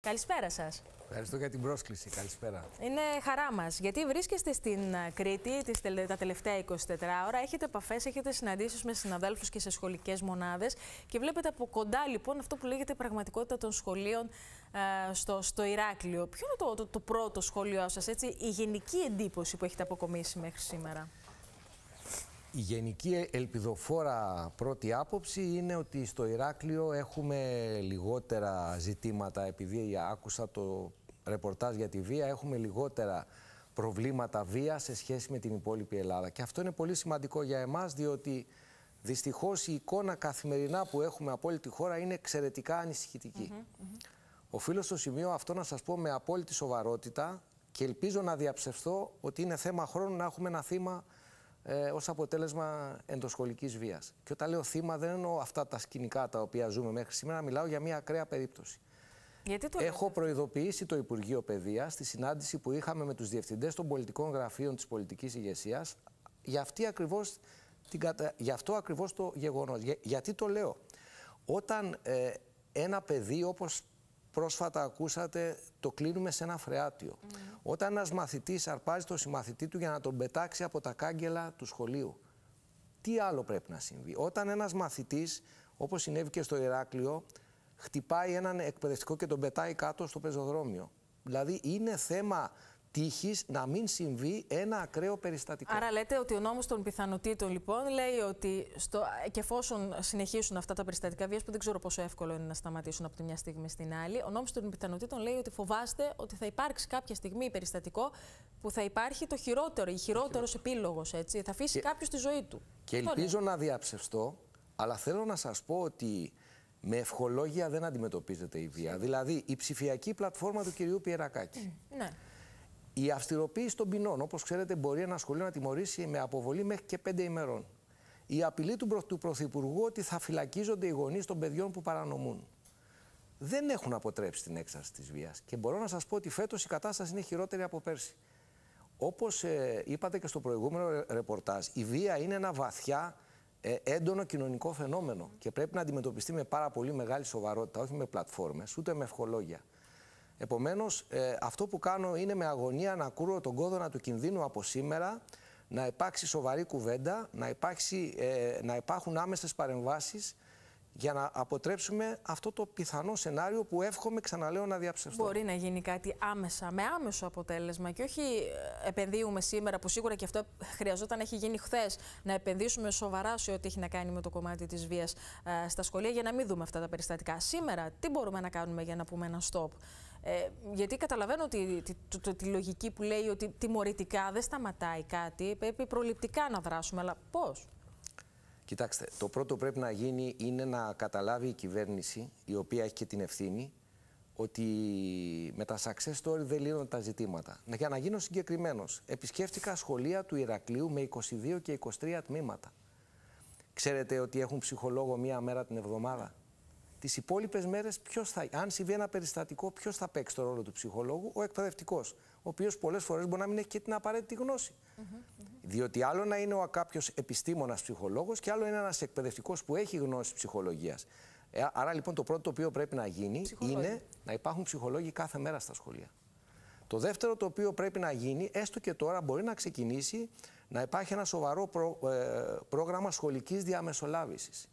Καλησπέρα σας. Ευχαριστώ για την πρόσκληση. Καλησπέρα. Είναι χαρά μας. Γιατί βρίσκεστε στην ε, Κρήτη τις, τα τελευταία 24 ώρα, έχετε επαφές, έχετε συναντήσεις με συναδέλφους και σε σχολικές μονάδες και βλέπετε από κοντά λοιπόν αυτό που λέγεται πραγματικότητα των σχολείων ε, στο, στο Ηράκλειο. Ποιο είναι το, το, πρώτο σχολείο σα, η γενική εντύπωση που έχετε αποκομίσει μέχρι σήμερα. Η γενική ελπιδοφόρα πρώτη άποψη είναι ότι στο Ηράκλειο έχουμε λιγότερα ζητήματα, επειδή άκουσα το ρεπορτάζ για τη βία, έχουμε λιγότερα προβλήματα βία σε σχέση με την υπόλοιπη Ελλάδα. Και αυτό είναι πολύ σημαντικό για εμάς, διότι δυστυχώς η εικόνα καθημερινά που έχουμε από όλη τη χώρα είναι εξαιρετικά ανησυχητική. Οφείλω στο σημείο αυτό να σας πω με απόλυτη σοβαρότητα και ελπίζω να διαψευθώ ότι είναι θέμα χρόνου να έχουμε ένα θύμα ε, ως αποτέλεσμα εντοσχολικής βίας. Και όταν λέω θύμα δεν εννοώ αυτά τα σκηνικά τα οποία ζούμε μέχρι σήμερα, μιλάω για μια ακραία περίπτωση. Γιατί το Έχω προειδοποιήσει το Υπουργείο Παιδείας, στη συνάντηση που είχαμε με τους διευθυντές των πολιτικών γραφείων της πολιτικής ηγεσίας για, ακριβώς, αυτό ακριβώς το γεγονός. Γιατί το λέω, Όταν ε, ένα παιδί, όπως... Πρόσφατα ακούσατε, το κλείνουμε σε ένα φρεάτιο. Mm. Όταν ένας μαθητής αρπάζει το συμμαθητή του για να τον πετάξει από τα κάγκελα του σχολείου, τι άλλο πρέπει να συμβεί. Όταν ένας μαθητής, όπως συνέβη και στο Ηράκλειο, χτυπάει έναν εκπαιδευτικό και τον πετάει κάτω στο πεζοδρόμιο. Δηλαδή είναι θέμα Τύχει να μην συμβεί ένα ακραίο περιστατικό. Άρα λέτε ότι ο νόμος των πιθανοτήτων λοιπόν λέει ότι στο... και εφόσον συνεχίσουν αυτά τα περιστατικά βίας που δεν ξέρω πόσο εύκολο είναι να σταματήσουν από τη μια στιγμή στην άλλη, ο νόμος των πιθανοτήτων λέει ότι φοβάστε ότι θα υπάρξει κάποια στιγμή περιστατικό που θα υπάρχει το χειρότερο, η χειρότερος επίλογος έτσι, θα αφήσει κάποιος τη ζωή του. Και ελπίζω να διαψευστώ, αλλά θέλω να σας πω ότι με ευχολόγια δεν αντιμετωπίζεται η βία. Δηλαδή η ψηφιακή πλατφόρμα του κυρίου Πιερακάκη. ναι. Η αυστηροποίηση των ποινών, όπως ξέρετε, μπορεί ένα σχολείο να τιμωρήσει με αποβολή μέχρι και πέντε ημερών. Η απειλή του Πρωθυπουργού ότι θα φυλακίζονται οι γονείς των παιδιών που παρανομούν. Δεν έχουν αποτρέψει την έξαρση της βίας. Και μπορώ να σας πω ότι φέτος η κατάσταση είναι χειρότερη από πέρσι. Όπως ε, είπατε και στο προηγούμενο ρεπορτάζ, η βία είναι ένα βαθιά ε, έντονο κοινωνικό φαινόμενο και πρέπει να αντιμετωπιστεί με πάρα πολύ μεγάλη σοβαρότητα, όχι με πλατφόρμες, ούτε με ευχολόγια. Επομένως, ε, αυτό που κάνω είναι με αγωνία να ακούρω τον κόδωνα του κινδύνου από σήμερα, να υπάρξει σοβαρή κουβέντα, να, υπάρξει, ε, να υπάρχουν άμεσες παρεμβάσεις για να αποτρέψουμε αυτό το πιθανό σενάριο που εύχομαι ξαναλέω να διαψευστώ. Μπορεί να γίνει κάτι άμεσα, με άμεσο αποτέλεσμα και όχι ε, επενδύουμε σήμερα που σίγουρα και αυτό χρειαζόταν έχει γίνει χθες να επενδύσουμε σοβαρά σε ό,τι έχει να κάνει με το κομμάτι της βίας στα σχολεία για να μην δούμε αυτά τα περιστατικά. Σήμερα τι μπορούμε να κάνουμε για να πούμε ένα stop. Ε, γιατί καταλαβαίνω τη, τη, τη, λογική που λέει ότι τιμωρητικά δεν σταματάει κάτι, πρέπει ε, προληπτικά να δράσουμε, αλλά πώς. Κοιτάξτε, το πρώτο που πρέπει να γίνει είναι να καταλάβει η κυβέρνηση, η οποία έχει και την ευθύνη, ότι με τα success story δεν λύνονται τα ζητήματα. Για να γίνω συγκεκριμένος, επισκέφτηκα σχολεία του Ηρακλείου με 22 και 23 τμήματα. Ξέρετε ότι έχουν ψυχολόγο μία μέρα την εβδομάδα. Τις υπόλοιπες μέρες, αν συμβεί ένα περιστατικό, ποιος θα παίξει το ρόλο του ψυχολόγου, ο εκπαιδευτικός, ο οποίος πολλές φορές μπορεί να μην έχει και την απαραίτητη γνώση. Διότι άλλο να είναι ο κάποιος επιστήμονας ψυχολόγος και άλλο είναι ένας εκπαιδευτικός που έχει γνώση ψυχολογίας. Ε, άρα λοιπόν το πρώτο το οποίο πρέπει να γίνει είναι να υπάρχουν ψυχολόγοι κάθε μέρα στα σχολεία. Το δεύτερο το οποίο πρέπει να γίνει, έστω και τώρα μπορεί να ξεκινήσει, να υπάρχει ένα σοβαρό ε, πρόγραμμα σχολικής διαμεσολάβησης.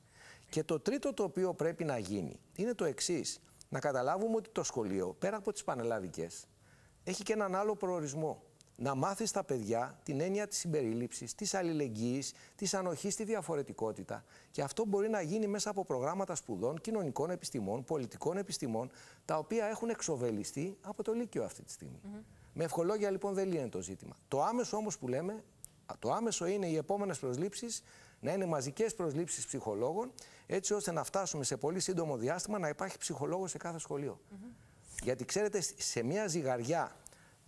Και το τρίτο το οποίο πρέπει να γίνει είναι το εξής. Να καταλάβουμε ότι το σχολείο, πέρα από τις πανελλαδικές, έχει και έναν άλλο προορισμό. Να μάθεις στα παιδιά την έννοια της συμπεριλήψη, της αλληλεγγύης, της ανοχής στη διαφορετικότητα. Και αυτό μπορεί να γίνει μέσα από προγράμματα σπουδών, κοινωνικών επιστημών, πολιτικών επιστημών, τα οποία έχουν εξοβελιστεί από το Λύκειο αυτή τη στιγμή. Με ευχολόγια λοιπόν δεν λύνεται το ζήτημα. Το άμεσο όμως που λέμε, το άμεσο είναι οι επόμενες προσλήψεις να είναι μαζικές προσλήψεις ψυχολόγων, έτσι ώστε να φτάσουμε σε πολύ σύντομο διάστημα να υπάρχει ψυχολόγος σε κάθε σχολείο. Γιατί ξέρετε, σε μια ζυγαριά,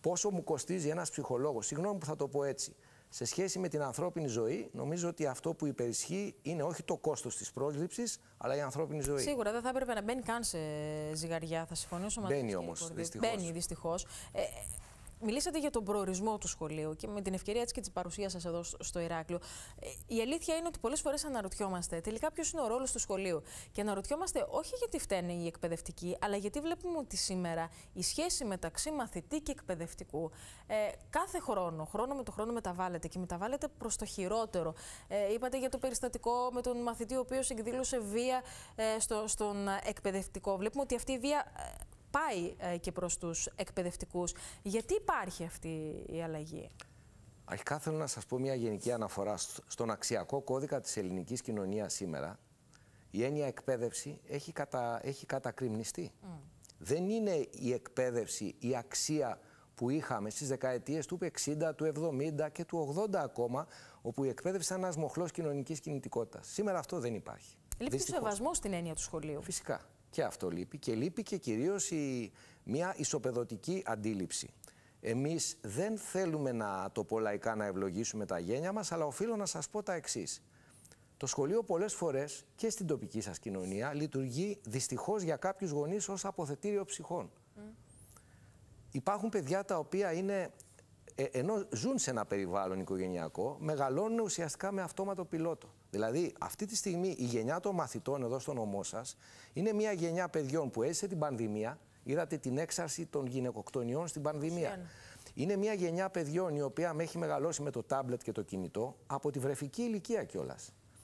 πόσο μου κοστίζει ένας ψυχολόγος, συγγνώμη που θα το πω έτσι, σε σχέση με την ανθρώπινη ζωή, νομίζω ότι αυτό που υπερισχύει είναι όχι το κόστος της πρόσληψης, αλλά η ανθρώπινη ζωή. Σίγουρα δεν θα έπρεπε να μπαίνει καν σε ζυγαριά, θα συμφωνήσω μαζί σα. Μπαίνει όμω. Μπαίνει ε, Μιλήσατε για τον προορισμό του σχολείου και με την ευκαιρία έτσι και της παρουσίας σας εδώ στο Ηράκλειο. Ε, η αλήθεια είναι ότι πολλές φορές αναρωτιόμαστε τελικά ποιος είναι ο ρόλος του σχολείου. Και αναρωτιόμαστε όχι γιατί φταίνει η εκπαιδευτική, αλλά γιατί βλέπουμε ότι σήμερα η σχέση μεταξύ μαθητή και εκπαιδευτικού ε, κάθε χρόνο, χρόνο με το χρόνο μεταβάλλεται και μεταβάλλεται προς το χειρότερο. Ε, είπατε για το περιστατικό με τον μαθητή ο οποίος εκδήλωσε βία ε, στο, στον εκπαιδευτικό. Βλέπουμε ότι αυτή η βία ε, πάει ε, και προς τους εκπαιδευτικούς. Γιατί υπάρχει αυτή η αλλαγή. Αρχικά θέλω να σας πω μια γενική αναφορά στον αξιακό κώδικα της ελληνικής κοινωνίας σήμερα. Η έννοια εκπαίδευση έχει, κατα... έχει κατακριμνιστεί. Δεν είναι η εκπαίδευση, η αξία που είχαμε στις δεκαετίες του 60, του 70 και του 80 ακόμα, όπου η εκπαίδευση ήταν ένας μοχλός κοινωνικής κινητικότητας. Σήμερα αυτό δεν υπάρχει. Λείπει το στην έννοια του σχολείου. Φυσικά. Και αυτό λείπει και λείπει και κυρίως η, μια ισοπεδωτική αντίληψη. Εμείς δεν θέλουμε να το τοπολαϊκά να ευλογήσουμε τα γένια μας, αλλά οφείλω να σας πω τα εξής. Το σχολείο πολλές φορές και στην τοπική σας κοινωνία λειτουργεί δυστυχώς για κάποιους γονείς ως αποθετήριο ψυχών. Mm. Υπάρχουν παιδιά τα οποία είναι, ε, ενώ ζουν σε ένα περιβάλλον οικογενειακό, μεγαλώνουν ουσιαστικά με αυτόματο πιλότο. Δηλαδή, αυτή τη στιγμή η γενιά των μαθητών εδώ στον νομό σας είναι μια γενιά παιδιών που έζησε την πανδημία. Είδατε την έξαρση των γυναικοκτονιών στην πανδημία. Είναι μια γενιά παιδιών η οποία με έχει μεγαλώσει με το τάμπλετ και το κινητό από τη βρεφική ηλικία κιόλας.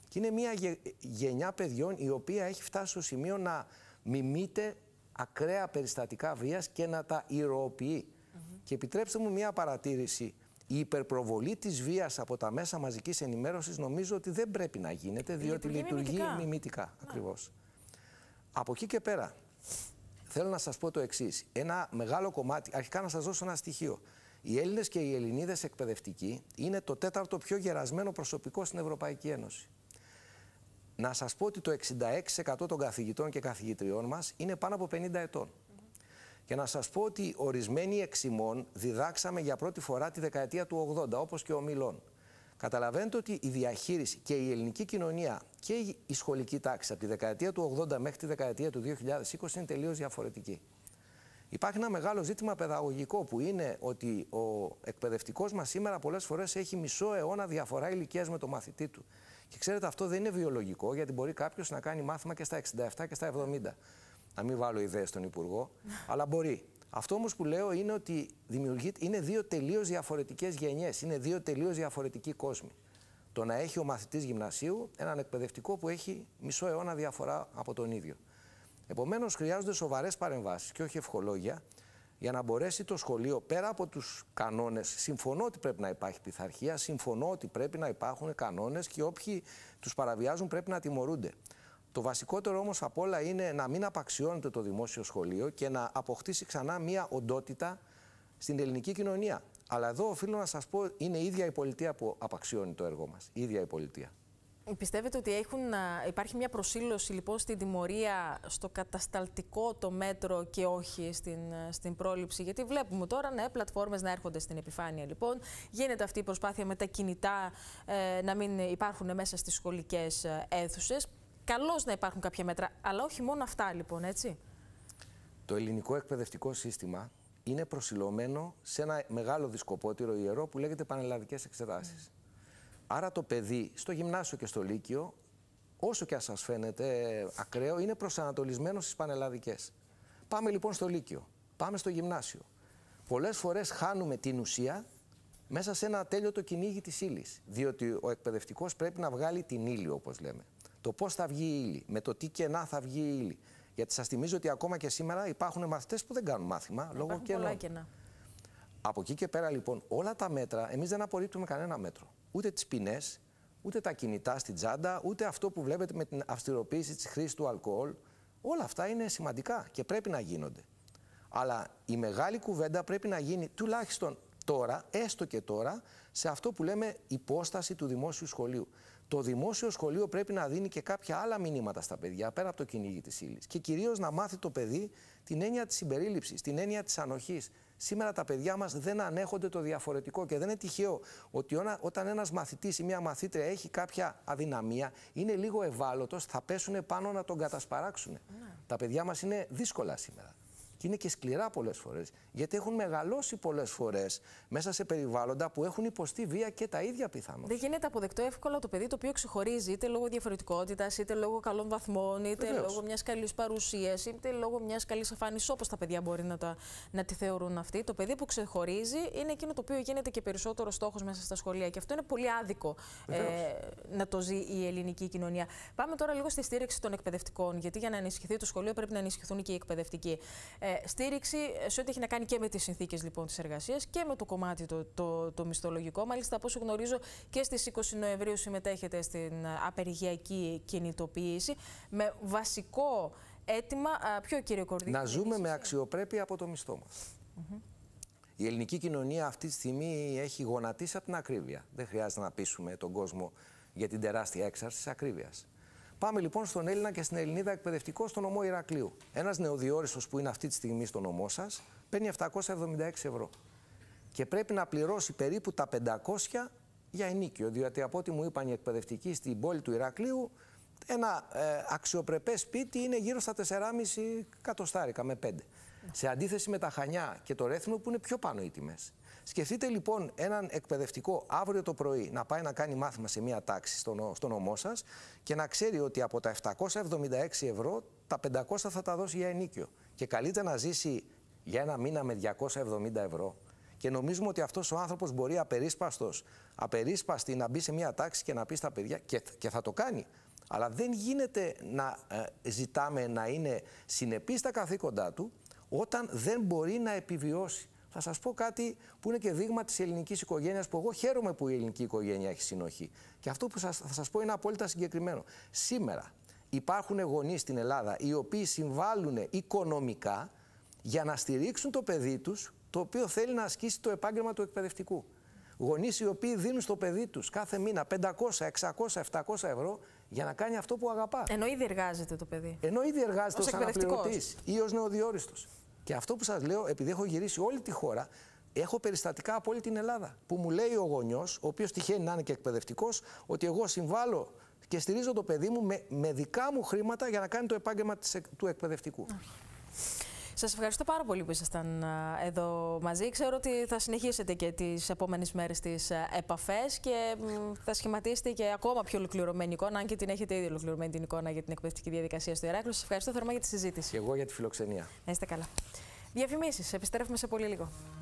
Και είναι μια γενιά παιδιών η οποία έχει φτάσει στο σημείο να μιμείται ακραία περιστατικά βίας και να τα ηρωοποιεί. Και επιτρέψτε μου μια παρατήρηση η υπερπροβολή της βίας από τα μέσα μαζικής ενημέρωσης νομίζω ότι δεν πρέπει να γίνεται, διότι λειτουργεί μιμητικά. μιμητικά ακριβώς. Από εκεί και πέρα, θέλω να σας πω το εξής. Ένα μεγάλο κομμάτι, αρχικά να σας δώσω ένα στοιχείο. Οι Έλληνες και οι Ελληνίδες εκπαιδευτικοί είναι το τέταρτο πιο γερασμένο προσωπικό στην Ευρωπαϊκή Ένωση. Να σας πω ότι το 66% των καθηγητών και καθηγητριών μας είναι πάνω από 50 ετών. Και να σας πω ότι ορισμένοι εξημών διδάξαμε για πρώτη φορά τη δεκαετία του 80, όπως και ο Μιλών. Καταλαβαίνετε ότι η διαχείριση και η ελληνική κοινωνία και η σχολική τάξη από τη δεκαετία του 80 μέχρι τη δεκαετία του 2020 είναι τελείως διαφορετική. Υπάρχει ένα μεγάλο ζήτημα παιδαγωγικό που είναι ότι ο εκπαιδευτικός μας σήμερα πολλές φορές έχει μισό αιώνα διαφορά ηλικίας με το μαθητή του. Και ξέρετε αυτό δεν είναι βιολογικό γιατί μπορεί κάποιος να κάνει μάθημα και στα 67 και στα 70 να μην βάλω ιδέες στον Υπουργό, αλλά μπορεί. Αυτό όμως που λέω είναι ότι είναι δύο τελείως διαφορετικές γενιές, είναι δύο τελείως διαφορετικοί κόσμοι. Το να έχει ο μαθητής γυμνασίου έναν εκπαιδευτικό που έχει μισό αιώνα διαφορά από τον ίδιο. Επομένως χρειάζονται σοβαρές παρεμβάσεις και όχι ευχολόγια για να μπορέσει το σχολείο πέρα από τους κανόνες, συμφωνώ ότι πρέπει να υπάρχει πειθαρχία, συμφωνώ ότι πρέπει να υπάρχουν κανόνες και όποιοι τους παραβιάζουν πρέπει να τιμωρούνται. Το βασικότερο όμως απ' όλα είναι να μην απαξιώνεται το δημόσιο σχολείο και να αποκτήσει ξανά μια οντότητα στην ελληνική κοινωνία. Αλλά εδώ οφείλω να σας πω, είναι η ίδια η πολιτεία που απαξιώνει το έργο μας. Η ίδια η πολιτεία. Πιστεύετε ότι έχουν, υπάρχει μια προσήλωση λοιπόν στην τιμωρία στο κατασταλτικό το μέτρο και όχι στην, στην πρόληψη. Γιατί βλέπουμε τώρα ναι, πλατφόρμες να έρχονται στην επιφάνεια λοιπόν. Γίνεται αυτή η προσπάθεια με τα κινητά ε, να μην υπάρχουν μέσα στις σχολικές ε, αίθουσες. Καλώς να υπάρχουν κάποια μέτρα, αλλά όχι μόνο αυτά λοιπόν, έτσι. Το ελληνικό εκπαιδευτικό σύστημα είναι προσιλωμένο σε ένα μεγάλο δισκοπότηρο ιερό που λέγεται Πανελλαδικές Εξετάσεις. Mm. Άρα το παιδί στο γυμνάσιο και στο λύκειο, όσο και αν σας φαίνεται ακραίο, είναι προσανατολισμένο στις Πανελλαδικές. Πάμε λοιπόν στο λύκειο, πάμε στο γυμνάσιο. Πολλές φορές χάνουμε την ουσία μέσα σε ένα τέλειο το κυνήγι της ύλης. διότι ο εκπαιδευτικός πρέπει να βγάλει την ύλη όπως λέμε το πώς θα βγει η ύλη, με το τι κενά θα βγει η ύλη. Γιατί σας θυμίζω ότι ακόμα και σήμερα υπάρχουν μαθητές που δεν κάνουν μάθημα Υπάρχουν λόγω κενών. Πολλά κενά. Από εκεί και πέρα λοιπόν, όλα τα μέτρα, εμείς δεν απορρίπτουμε κανένα μέτρο. Ούτε τις ποινές, ούτε τα κινητά στην τσάντα, ούτε αυτό που βλέπετε με την αυστηροποίηση της χρήσης του αλκοόλ. Όλα αυτά είναι σημαντικά και πρέπει να γίνονται. Αλλά η μεγάλη κουβέντα πρέπει να γίνει τουλάχιστον τώρα, έστω και τώρα, σε αυτό που λέμε υπόσταση του δημόσιου σχολείου το δημόσιο σχολείο πρέπει να δίνει και κάποια άλλα μηνύματα στα παιδιά πέρα από το κυνήγι της ύλης. Και κυρίως να μάθει το παιδί την έννοια της συμπερίληψης, την έννοια της ανοχής. Σήμερα τα παιδιά μας δεν ανέχονται το διαφορετικό και δεν είναι τυχαίο ότι όταν ένας μαθητής ή μια μαθήτρια έχει κάποια αδυναμία, είναι λίγο ευάλωτος, θα πέσουν πάνω να τον κατασπαράξουν. Ναι. Τα παιδιά μας είναι δύσκολα σήμερα και είναι και σκληρά πολλές φορές. Γιατί έχουν μεγαλώσει πολλές φορές μέσα σε περιβάλλοντα που έχουν υποστεί βία και τα ίδια πιθανώς. Δεν γίνεται αποδεκτό εύκολα το παιδί το οποίο ξεχωρίζει είτε λόγω διαφορετικότητας, είτε λόγω καλών βαθμών, είτε Βεβαίως. λόγω μιας καλής παρουσίας, είτε λόγω μιας καλής αφάνισης όπως τα παιδιά μπορεί να, τα, να τη θεωρούν αυτή. Το παιδί που ξεχωρίζει είναι εκείνο το οποίο γίνεται και περισσότερο στόχος μέσα στα σχολεία. Και αυτό είναι πολύ άδικο ε, να το ζει η ελληνική κοινωνία. Πάμε τώρα λίγο στη στήριξη των εκπαιδευτικών. Γιατί για να ενισχυθεί το σχολείο πρέπει να ενισχυθούν και οι εκπαιδευτικοί. Ε, στήριξη σε ό,τι έχει να κάνει και με τις συνθήκες λοιπόν της εργασίας και με το κομμάτι το, το, το μισθολογικό. Μάλιστα, από όσο γνωρίζω, και στις 20 Νοεμβρίου συμμετέχετε στην απεργιακή κινητοποίηση με βασικό αίτημα, ποιο κύριο Κορδί, Να ζούμε με ε, αξιοπρέπεια από το μισθό μας. Η ελληνική κοινωνία αυτή τη στιγμή έχει γονατίσει από την ακρίβεια. Δεν χρειάζεται να πείσουμε τον κόσμο για την τεράστια έξαρση της ακρίβειας. Πάμε λοιπόν στον Έλληνα και στην Ελληνίδα εκπαιδευτικό στον νομό Ηρακλείου. Ένας νεοδιόριστο που είναι αυτή τη στιγμή στο νομό σας παίρνει 776 ευρώ. Και πρέπει να πληρώσει περίπου τα 500 για ενίκιο. Διότι από ό,τι μου είπαν οι εκπαιδευτικοί στην πόλη του Ηρακλείου, ένα ε, αξιοπρεπές σπίτι είναι γύρω στα 4,5 κατοστάρικα με 5. Σε αντίθεση με τα Χανιά και το Ρέθινο που είναι πιο πάνω οι τιμές. Σκεφτείτε λοιπόν έναν εκπαιδευτικό αύριο το πρωί να πάει να κάνει μάθημα σε μία τάξη στον, στον ομό σας και να ξέρει ότι από τα 776 ευρώ τα 500 θα τα δώσει για ενίκιο. Και καλείται να ζήσει για ένα μήνα με 270 ευρώ. Και νομίζουμε ότι αυτός ο άνθρωπος μπορεί απερίσπαστος, απερίσπαστη να μπει σε μία τάξη και να πει στα παιδιά και, θα το κάνει. Αλλά δεν γίνεται να ε, ζητάμε να είναι συνεπής στα καθήκοντά του όταν δεν μπορεί να επιβιώσει. Θα σας πω κάτι που είναι και δείγμα της ελληνικής οικογένειας που εγώ χαίρομαι που η ελληνική οικογένεια έχει συνοχή. Και αυτό που σας, θα σας πω είναι απόλυτα συγκεκριμένο. Σήμερα υπάρχουν γονείς στην Ελλάδα οι οποίοι συμβάλλουν οικονομικά για να στηρίξουν το παιδί τους το οποίο θέλει να ασκήσει το επάγγελμα του εκπαιδευτικού. Γονείς οι οποίοι δίνουν στο παιδί τους κάθε μήνα 500, 600, 700 ευρώ για να κάνει αυτό που αγαπά. Ενώ ήδη εργάζεται το παιδί. Ενώ ήδη εργάζεται ως αναπληρωτής ή ως νεοδιόριστος. Και αυτό που σας λέω, επειδή έχω γυρίσει όλη τη χώρα, έχω περιστατικά από όλη την Ελλάδα. Που μου λέει ο γονιός, ο οποίος τυχαίνει να είναι και εκπαιδευτικός, ότι εγώ συμβάλλω και στηρίζω το παιδί μου με, με δικά μου χρήματα για να κάνει το επάγγελμα του εκπαιδευτικού. Σας ευχαριστώ πάρα πολύ που ήσασταν εδώ μαζί. Ξέρω ότι θα συνεχίσετε και τις επόμενες μέρες τις επαφές και θα σχηματίσετε και ακόμα πιο ολοκληρωμένη εικόνα, αν και την έχετε ήδη ολοκληρωμένη την εικόνα για την εκπαιδευτική διαδικασία στο Ηράκλειο. Σας ευχαριστώ θερμά για τη συζήτηση. Και εγώ για τη φιλοξενία. Να είστε καλά. Διαφημίσεις, Επιστρέφουμε σε πολύ λίγο.